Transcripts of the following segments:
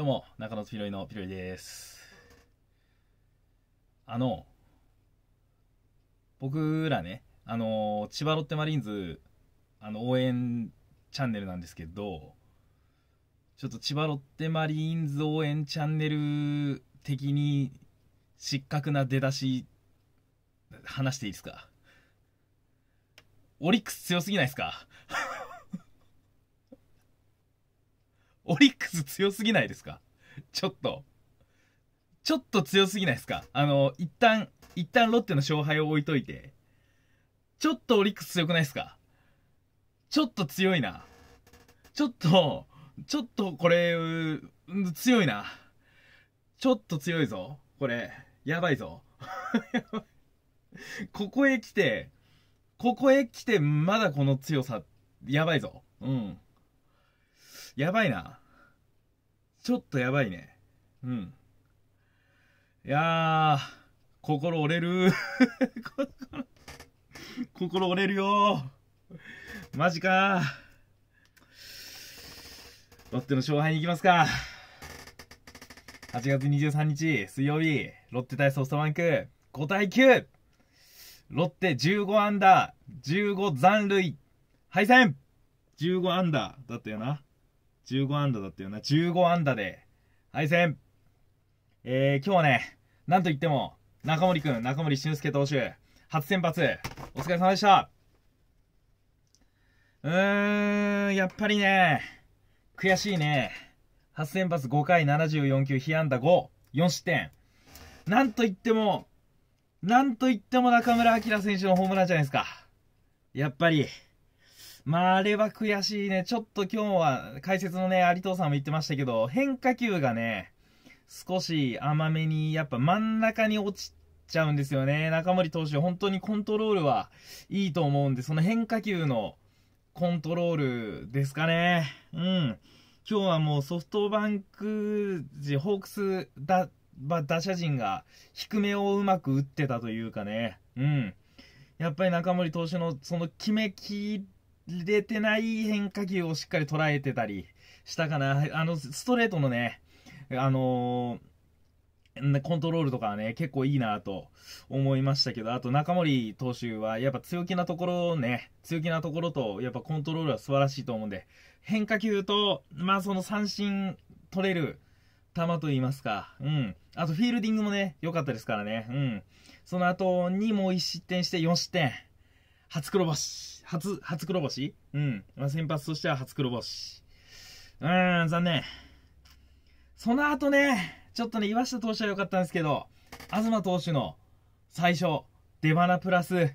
どうも、中野ピロリのピロリです。あの、僕らね、あの、千葉ロッテマリーンズ、あの、応援チャンネルなんですけど、ちょっと千葉ロッテマリーンズ応援チャンネル的に失格な出だし、話していいですかオリックス強すぎないですかオリックス強すぎないですかちょっと。ちょっと強すぎないですかあの、一旦、一旦ロッテの勝敗を置いといて。ちょっとオリックス強くないですかちょっと強いな。ちょっと、ちょっとこれ、強いな。ちょっと強いぞ。これ、やばいぞ。ここへ来て、ここへ来て、まだこの強さ、やばいぞ。うん。やばいな。ちょっとやばいね。うん。いやー、心折れる 心折れるよマジかロッテの勝敗に行きますか。8月23日、水曜日、ロッテ対ソフトバンク、5対 9! ロッテ15アンダー、15残塁、敗戦 !15 アンダーだったよな。15安打だったよな。15安打で、敗戦。えー、今日はね、なんといっても、中森くん、中森俊介投手、初先発、お疲れ様でした。うーん、やっぱりね、悔しいね。初先発5回74球、被安打5、4失点。なんといっても、なんといっても中村晃選手のホームランじゃないですか。やっぱり。まあ、あれは悔しいね。ちょっと今日は、解説のね、有藤さんも言ってましたけど、変化球がね、少し甘めに、やっぱ真ん中に落ちちゃうんですよね。中森投手、本当にコントロールはいいと思うんで、その変化球のコントロールですかね。うん。今日はもうソフトバンク時、ホークスだ、ば、打者陣が低めをうまく打ってたというかね。うん。やっぱり中森投手のその決めき入れてない変化球をしっかり捉えてたりしたかな。あの、ストレートのね、あのー、コントロールとかはね、結構いいなと思いましたけど、あと中森投手はやっぱ強気なところね、強気なところと、やっぱコントロールは素晴らしいと思うんで、変化球と、まあその三振取れる球といいますか、うん。あとフィールディングもね、良かったですからね、うん。その後にもう1失点して4失点。初黒星。初、初黒星うん。まあ、先発としては初黒星。うーん、残念。その後ね、ちょっとね、岩下投手は良かったんですけど、東投手の最初、出花プラス、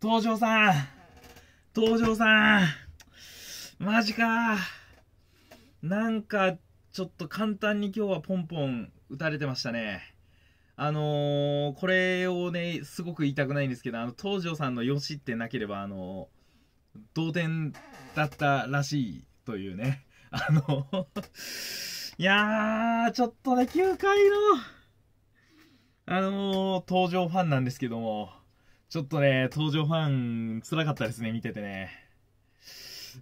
東條さん東條さんマジかなんか、ちょっと簡単に今日はポンポン打たれてましたね。あのー、これをね、すごく言いたくないんですけど、あの、東條さんのしってなければ、あのー、同点だったらしいというね。あのいやー、ちょっとね、9回の、あのー、登場ファンなんですけども、ちょっとね、登場ファン、辛かったですね、見ててね。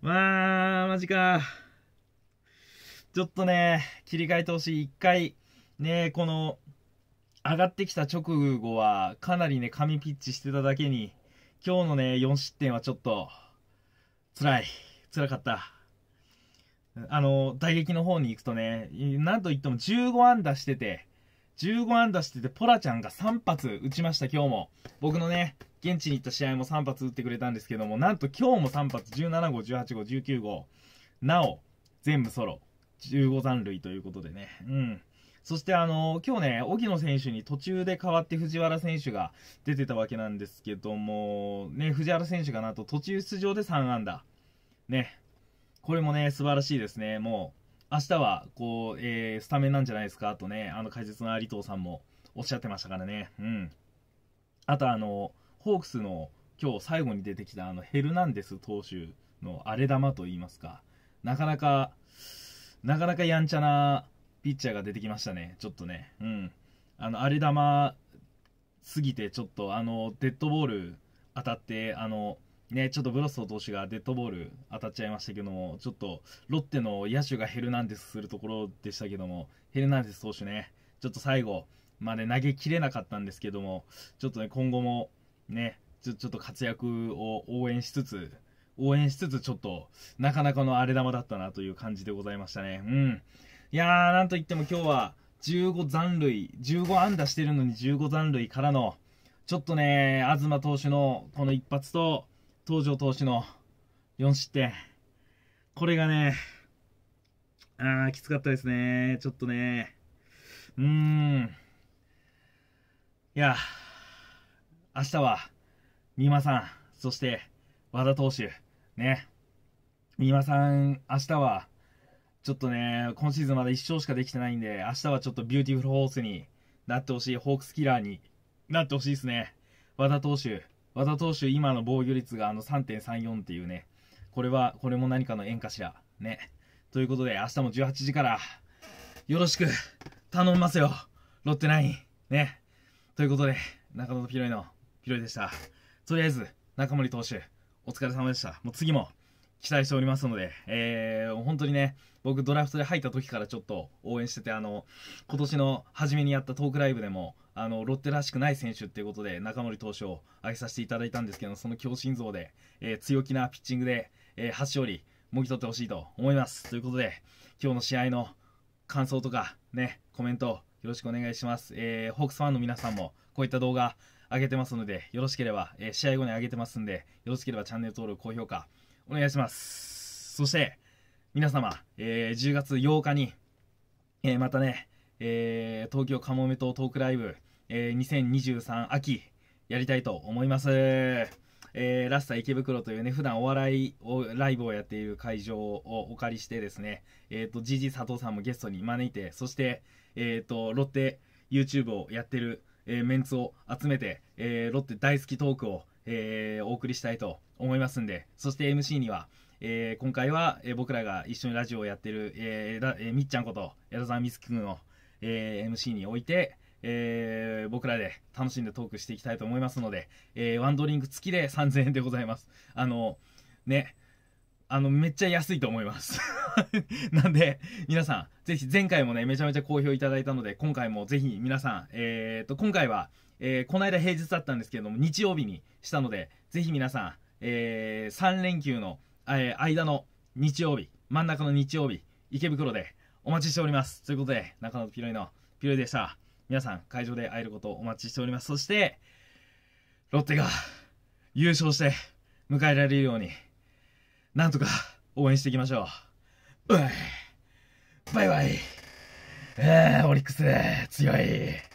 まあ、マジか。ちょっとね、切り替えてほしい。一回、ね、この、上がってきた直後は、かなりね、紙ピッチしてただけに、今日のね、4失点はちょっと、辛い。辛かった。あの、打撃の方に行くとね、なんといっても15安打してて、15安打してて、ポラちゃんが3発打ちました、今日も。僕のね、現地に行った試合も3発打ってくれたんですけども、なんと今日も3発、17号、18号、19号、なお、全部ソロ、15残塁ということでね、うん。そしてあの今日ね、荻野選手に途中で代わって藤原選手が出てたわけなんですけども、ね、藤原選手がなんと途中出場で3安打。ね、これもね、素晴らしいですね。もう、明日は、こう、えー、スタメンなんじゃないですか、とね、あの解説の有藤さんもおっしゃってましたからね。うん。あと、あの、ホークスの今日最後に出てきた、あの、ヘルナンデス投手の荒れ玉といいますか、なかなか、なかなかやんちゃなピッチャーが出てきましたね、ちょっとね。うん。あの、荒れ玉すぎて、ちょっと、あの、デッドボール当たって、あの、ね、ちょっとブロスト投手がデッドボール当たっちゃいましたけども、ちょっとロッテの野手がヘルナンデスするところでしたけども、ヘルナンデス投手ね、ちょっと最後まで投げきれなかったんですけども、ちょっとね、今後もね、ちょちょっと活躍を応援しつつ、応援しつつ、ちょっとなかなかの荒れ玉だったなという感じでございましたね。うん。いやー、なんといっても今日は15残塁、15安打してるのに15残塁からの、ちょっとね、東投手のこの一発と、東條投手の4失点。これがね、あー、きつかったですね。ちょっとね、うーん。いや、明日は、三馬さん、そして、和田投手、ね。三馬さん、明日は、ちょっとね、今シーズンまだ1勝しかできてないんで、明日はちょっとビューティフルホースになってほしい、ホークスキラーになってほしいですね。和田投手。和田投手、今の防御率があの3.34っていうね。これは、これも何かの縁かしら。ね。ということで、明日も18時から、よろしく、頼みますよ。ロッテナイン。ね。ということで、中野ピロイの、ピロイでした。とりあえず、中森投手、お疲れ様でした。もう次も、期待しておりますので、えー、本当にね、僕ドラフトで入った時からちょっと応援してて、あの、今年の初めにやったトークライブでも、あの、ロッテらしくない選手っていうことで中森投手を挙げさせていただいたんですけど、その強心臓で、えー、強気なピッチングで、えー、箸折り、もぎ取ってほしいと思います。ということで、今日の試合の感想とか、ね、コメント、よろしくお願いします。えー、ホークスファンの皆さんも、こういった動画、上げてますので、よろしければ、えー、試合後に上げてますんで、よろしければチャンネル登録、高評価、お願いします。そして、皆様、えー、10月8日に、えー、またね、えー、東京かもめとトークライブ、え2023秋、やりたいと思います。えー、ラスタ池袋というね、普段お笑いをライブをやっている会場をお借りしてですね、えっ、ー、と、じじ佐藤さんもゲストに招いて、そして、えっ、ー、と、ロッテ YouTube をやってる、えメンツを集めて、えロッテ大好きトークを、えお送りしたいと思いますんで、そして MC には、えー、今回は、えー、僕らが一緒にラジオをやってる、えーえー、みっちゃんこと矢田さんみつきくんを、えー、MC に置いて、えー、僕らで楽しんでトークしていきたいと思いますので、えー、ワンドリンク付きで3000円でございます。あの、ね、あの、めっちゃ安いと思います なんで、皆さん、ぜひ前回もね、めちゃめちゃ好評いただいたので、今回もぜひ皆さん、えー、と、今回は、えー、この間平日だったんですけれども、日曜日にしたので、ぜひ皆さん、えー、3連休の、えー、間の日曜日、真ん中の日曜日、池袋でお待ちしております。ということで、中野とピロイのピロイでした。皆さん、会場で会えることをお待ちしております。そして、ロッテが優勝して迎えられるように、なんとか応援していきましょう。うバイバイ。えー、オリックス、強い。